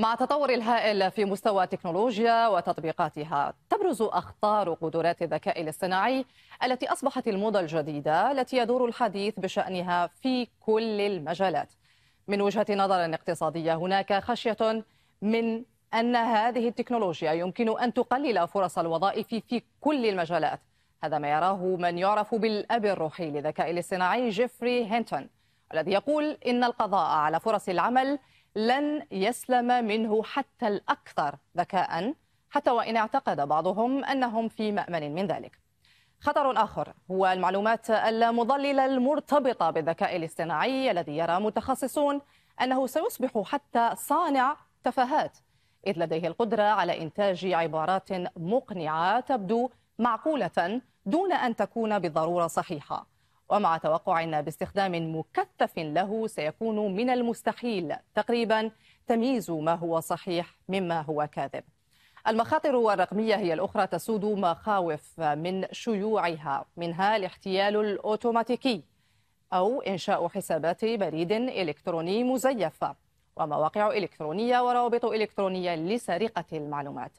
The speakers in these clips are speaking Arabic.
مع التطور الهائل في مستوى التكنولوجيا وتطبيقاتها تبرز أخطار قدرات الذكاء الاصطناعي التي أصبحت الموضة الجديدة التي يدور الحديث بشأنها في كل المجالات من وجهة نظر اقتصادية هناك خشية من أن هذه التكنولوجيا يمكن أن تقلل فرص الوظائف في كل المجالات هذا ما يراه من يعرف بالأب الروحي للذكاء الاصطناعي جيفري هينتون الذي يقول إن القضاء على فرص العمل لن يسلم منه حتى الأكثر ذكاء حتى وإن اعتقد بعضهم أنهم في مأمن من ذلك خطر آخر هو المعلومات اللامضللة المرتبطة بالذكاء الاصطناعي الذي يرى متخصصون أنه سيصبح حتى صانع تفاهات إذ لديه القدرة على إنتاج عبارات مقنعة تبدو معقولة دون أن تكون بالضرورة صحيحة ومع توقع أن باستخدام مكثف له سيكون من المستحيل تقريبا تمييز ما هو صحيح مما هو كاذب المخاطر الرقمية هي الأخرى تسود مخاوف من شيوعها منها الاحتيال الأوتوماتيكي أو إنشاء حسابات بريد إلكتروني مزيفة ومواقع إلكترونية وروابط إلكترونية لسرقة المعلومات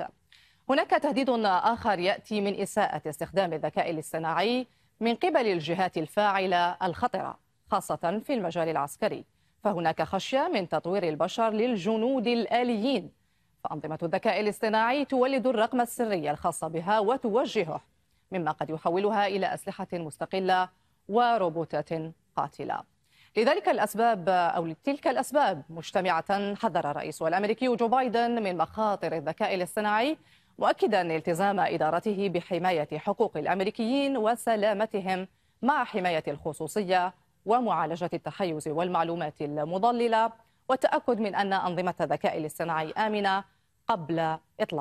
هناك تهديد آخر يأتي من إساءة استخدام الذكاء الاصطناعي من قبل الجهات الفاعلة الخطرة خاصة في المجال العسكري فهناك خشية من تطوير البشر للجنود الآليين فأنظمة الذكاء الاصطناعي تولد الرقم السري الخاص بها وتوجهه مما قد يحولها إلى أسلحة مستقلة وروبوتات قاتلة لذلك الأسباب أو لتلك الأسباب مجتمعة حذر الرئيس الأمريكي جو بايدن من مخاطر الذكاء الاصطناعي مؤكدا التزام إدارته بحماية حقوق الأمريكيين وسلامتهم مع حماية الخصوصية ومعالجة التحيز والمعلومات المضللة والتأكد من أن أنظمة الذكاء الاصطناعي آمنة قبل إطلاقها